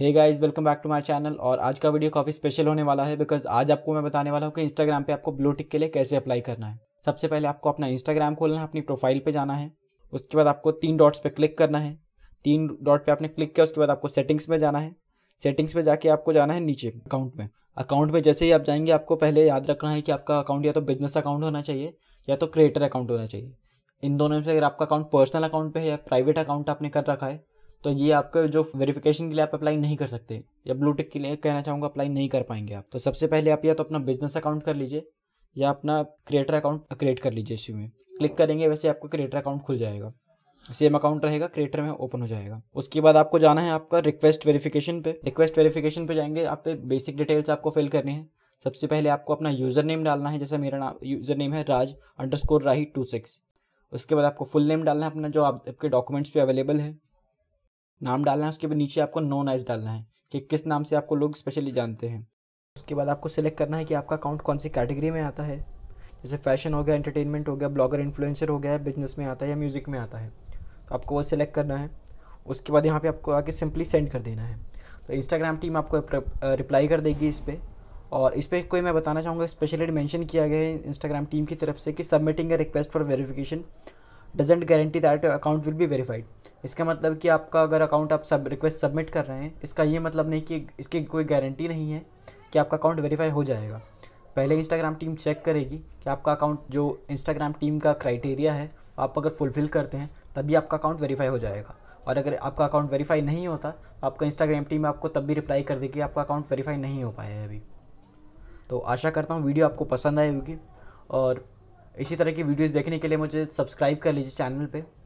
hey guys welcome back to my channel और आज का वीडियो काफ़ी स्पेशल होने वाला है बिकॉज आज आपको मैं बताने वाला हूँ कि इंस्टाग्राम पे आपको ब्लू टिक के लिए कैसे अप्लाई करना है सबसे पहले आपको अपना इंस्टाग्राम खोलना है अपनी प्रोफाइल पे जाना है उसके बाद आपको तीन डॉट्स पे क्लिक करना है तीन डॉट पर आपने क्लिक किया उसके बाद आपको सेटिंग्स में जाना है सेटिंग्स में जाके आपको जाना है नीचे अकाउंट में अकाउंट में जैसे ही आप जाएंगे आपको पहले याद रखना है कि आपका अकाउंट या तो बिजनेस अकाउंट होना चाहिए या तो क्रिएटर अकाउंट होना चाहिए इन दोनों में से अगर आपका अकाउंट पर्सनल अकाउंट पर है या प्राइवेट अकाउंट आपने कर रखा है तो ये आपके जो वेरिफिकेशन के लिए आप अप्लाई नहीं कर सकते या टिक के लिए कहना चाहूँगा अप्लाई नहीं कर पाएंगे आप तो सबसे पहले आप या तो अपना बिजनेस अकाउंट कर लीजिए या अपना क्रिएटर अकाउंट क्रिएट कर लीजिए इसी में क्लिक करेंगे वैसे आपका क्रिएटर अकाउंट खुल जाएगा सेम अकाउंट रहेगा क्रिएटर में ओपन हो जाएगा उसके बाद आपको जाना है आपका रिक्वेस्ट वेरिफिकेशन पे रिक्वेस्ट वेरिफिकेशन पे जाएंगे आप पे बेसिक डिटेल्स आपको फिल करनी है सबसे पहले आपको अपना यूज़र नेम डालना है जैसे मेरा नाम यूज़र नेम है Raj underscore Rahi two six उसके बाद आपको फुल नेम डालना है अपना जो आप, आपके डॉक्यूमेंट्स पे अवेलेबल है नाम डालना है उसके बाद नीचे आपको नॉन आइज डालना है कि किस नाम से आपको लोग स्पेशली जानते हैं उसके बाद आपको सिलेक्ट करना है कि आपका अकाउंट कौन सी कैटेगरी में आता है जैसे फैशन हो गया एंटरटेनमेंट हो गया ब्लॉगर इन्फ्लुएंसर हो गया बिजनेस में आता है या म्यूज़िक में आता है तो आपको वो सिलेक्ट करना है उसके बाद यहाँ पे आपको आके सिंपली सेंड कर देना है तो इंस्टाग्राम टीम आपको रिप्लाई कर देगी इस पर और इस पर कोई मैं बताना चाहूँगा स्पेशली मेंशन किया गया है इंस्टाग्राम टीम की तरफ से कि submitting a request for verification doesn't guarantee that account will be verified इसका मतलब कि आपका अगर अकाउंट आप सब रिक्वेस्ट सबमिट कर रहे हैं इसका ये मतलब नहीं कि इसकी कोई गारंटी नहीं है कि आपका अकाउंट वेरीफाई हो जाएगा पहले इंस्टाग्राम टीम चेक करेगी कि आपका अकाउंट जो इंस्टाग्राम टीम का क्राइटेरिया है आप अगर फुलफ़िल करते हैं तभी आपका अकाउंट वेरीफाई हो जाएगा और अगर आपका अकाउंट वेरीफाई नहीं होता तो आपका इंस्टाग्राम टीम आपको तब भी रिप्लाई कर देगी आपका अकाउंट वेरीफाई नहीं हो पाया है अभी तो आशा करता हूँ वीडियो आपको पसंद आई होगी और इसी तरह की वीडियोज़ देखने के लिए मुझे सब्सक्राइब कर लीजिए चैनल पर